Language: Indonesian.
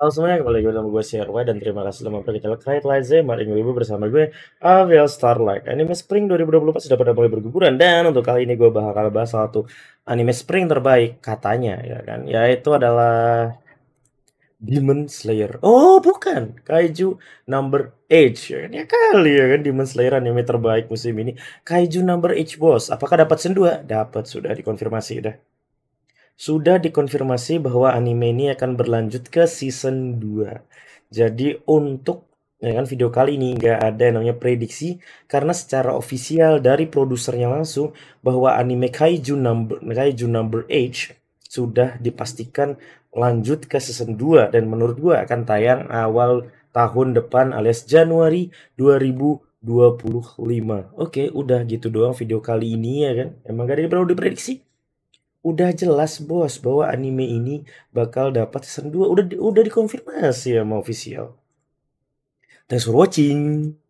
Halo semuanya, kembali lagi bersama gue CRW dan terima kasih telah memperkenalkan Knight Light Zemar Minggu ibu bersama gue Avial Starlight Anime Spring 2024 sudah pada mulai berguguran dan untuk kali ini gue bakal bahas satu anime Spring terbaik katanya ya kan Yaitu adalah Demon Slayer Oh bukan, Kaiju Number eight ya, kan? ya kali ya kan Demon Slayer anime terbaik musim ini Kaiju Number eight bos, apakah dapat sendua? Dapat sudah dikonfirmasi udah sudah dikonfirmasi bahwa anime ini akan berlanjut ke season 2. Jadi untuk ya kan video kali ini nggak ada yang namanya prediksi karena secara ofisial dari produsernya langsung bahwa anime Kaiju Number Kaiju Number H sudah dipastikan lanjut ke season 2 dan menurut gua akan tayang awal tahun depan alias Januari 2000 25. Oke, udah gitu doang video kali ini ya kan. Emang gak ada yang perlu diprediksi? udah jelas bos bahwa anime ini bakal dapat season 2. Udah udah dikonfirmasi sama official. Thanks for watching.